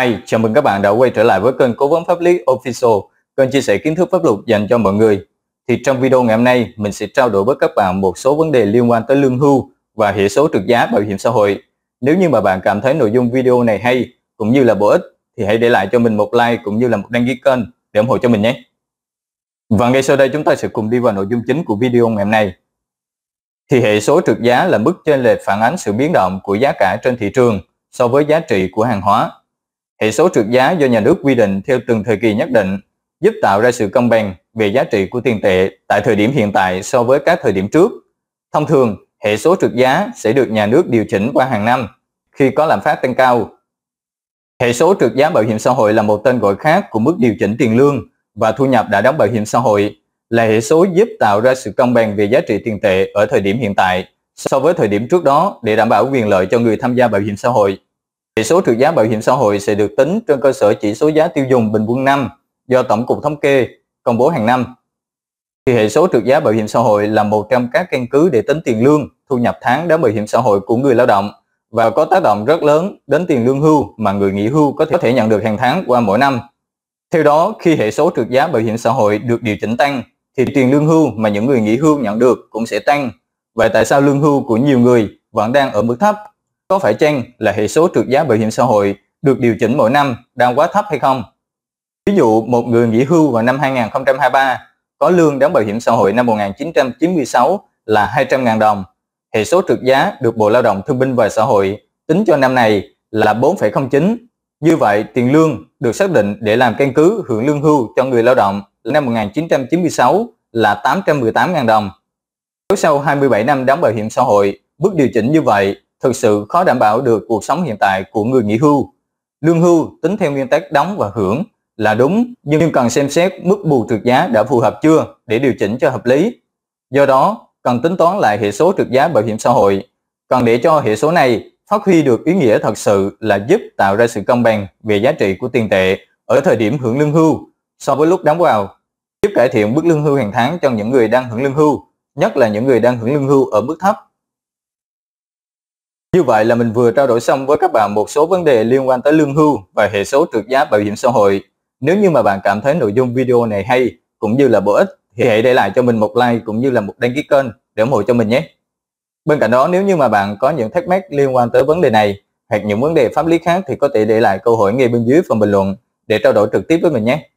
Hi, chào mừng các bạn đã quay trở lại với kênh Cố vấn Pháp lý Official, kênh chia sẻ kiến thức pháp luật dành cho mọi người. Thì trong video ngày hôm nay, mình sẽ trao đổi với các bạn một số vấn đề liên quan tới lương hưu và hệ số trượt giá bảo hiểm xã hội. Nếu như mà bạn cảm thấy nội dung video này hay cũng như là bổ ích thì hãy để lại cho mình một like cũng như là một đăng ký kênh để ủng hộ cho mình nhé. Và ngay sau đây chúng ta sẽ cùng đi vào nội dung chính của video ngày hôm nay. Thì hệ số trượt giá là mức chênh lệch phản ánh sự biến động của giá cả trên thị trường so với giá trị của hàng hóa hệ số trượt giá do nhà nước quy định theo từng thời kỳ nhất định, giúp tạo ra sự công bằng về giá trị của tiền tệ tại thời điểm hiện tại so với các thời điểm trước. Thông thường, hệ số trượt giá sẽ được nhà nước điều chỉnh qua hàng năm khi có lạm phát tăng cao. Hệ số trượt giá bảo hiểm xã hội là một tên gọi khác của mức điều chỉnh tiền lương và thu nhập đã đóng bảo hiểm xã hội là hệ số giúp tạo ra sự công bằng về giá trị tiền tệ ở thời điểm hiện tại so với thời điểm trước đó để đảm bảo quyền lợi cho người tham gia bảo hiểm xã hội. Chỉ số trượt giá bảo hiểm xã hội sẽ được tính trên cơ sở chỉ số giá tiêu dùng bình quân năm do Tổng cục Thống kê công bố hàng năm. Thì hệ số trượt giá bảo hiểm xã hội là một trong các căn cứ để tính tiền lương, thu nhập tháng đóng bảo hiểm xã hội của người lao động và có tác động rất lớn đến tiền lương hưu mà người nghỉ hưu có thể, có thể nhận được hàng tháng qua mỗi năm. Theo đó, khi hệ số trượt giá bảo hiểm xã hội được điều chỉnh tăng, thì tiền lương hưu mà những người nghỉ hưu nhận được cũng sẽ tăng. Vậy tại sao lương hưu của nhiều người vẫn đang ở mức thấp có phải chăng là hệ số trượt giá bảo hiểm xã hội được điều chỉnh mỗi năm đang quá thấp hay không? Ví dụ một người nghỉ hưu vào năm 2023 có lương đóng bảo hiểm xã hội năm 1996 là 200.000 đồng. Hệ số trượt giá được Bộ Lao động Thương binh và Xã hội tính cho năm này là 4,09. Như vậy, tiền lương được xác định để làm căn cứ hưởng lương hưu cho người lao động năm 1996 là 818.000 đồng. Nếu sau 27 năm đóng bảo hiểm xã hội, bước điều chỉnh như vậy thực sự khó đảm bảo được cuộc sống hiện tại của người nghỉ hưu. Lương hưu tính theo nguyên tắc đóng và hưởng là đúng, nhưng cần xem xét mức bù trượt giá đã phù hợp chưa để điều chỉnh cho hợp lý. Do đó, cần tính toán lại hệ số trượt giá bảo hiểm xã hội, cần để cho hệ số này phát huy được ý nghĩa thật sự là giúp tạo ra sự công bằng về giá trị của tiền tệ ở thời điểm hưởng lương hưu so với lúc đóng vào, giúp cải thiện mức lương hưu hàng tháng cho những người đang hưởng lương hưu, nhất là những người đang hưởng lương hưu ở mức thấp như vậy là mình vừa trao đổi xong với các bạn một số vấn đề liên quan tới lương hưu và hệ số trượt giá bảo hiểm xã hội. Nếu như mà bạn cảm thấy nội dung video này hay cũng như là bổ ích thì hãy để lại cho mình một like cũng như là một đăng ký kênh để ủng hộ cho mình nhé. Bên cạnh đó nếu như mà bạn có những thắc mắc liên quan tới vấn đề này hoặc những vấn đề pháp lý khác thì có thể để lại câu hỏi ngay bên dưới phần bình luận để trao đổi trực tiếp với mình nhé.